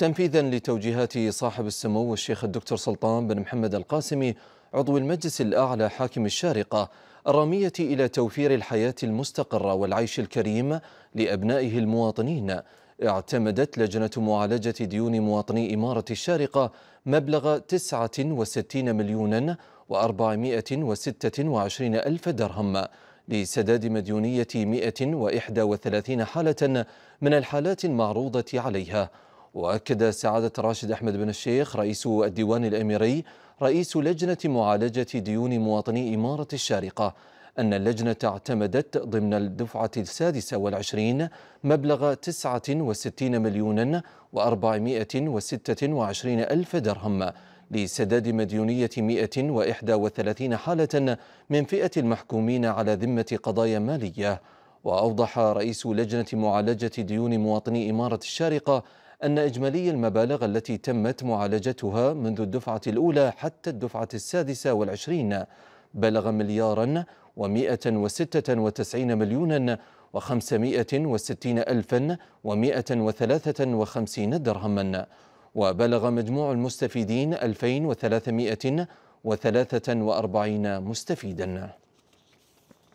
تنفيذا لتوجيهات صاحب السمو الشيخ الدكتور سلطان بن محمد القاسمي عضو المجلس الأعلى حاكم الشارقة الرامية إلى توفير الحياة المستقرة والعيش الكريم لأبنائه المواطنين اعتمدت لجنة معالجة ديون مواطني إمارة الشارقة مبلغ 69 مليونا و426 ألف درهم لسداد مديونية 131 حالة من الحالات المعروضة عليها وأكد سعادة راشد أحمد بن الشيخ رئيس الديوان الأميري رئيس لجنة معالجة ديون مواطني إمارة الشارقة أن اللجنة اعتمدت ضمن الدفعة السادسة والعشرين مبلغ تسعة وستين مليونا وأربعمائة وستة وعشرين ألف درهم لسداد مديونية 131 حالة من فئة المحكومين على ذمة قضايا مالية وأوضح رئيس لجنة معالجة ديون مواطني إمارة الشارقة أن إجمالي المبالغ التي تمت معالجتها منذ الدفعة الأولى حتى الدفعة السادسة والعشرين بلغ مليارا ومائة وستة وتسعين مليونا وخمسمائة وستين ألفا ومائة وثلاثة وخمسين درهما وبلغ مجموع المستفيدين 2343 مستفيدا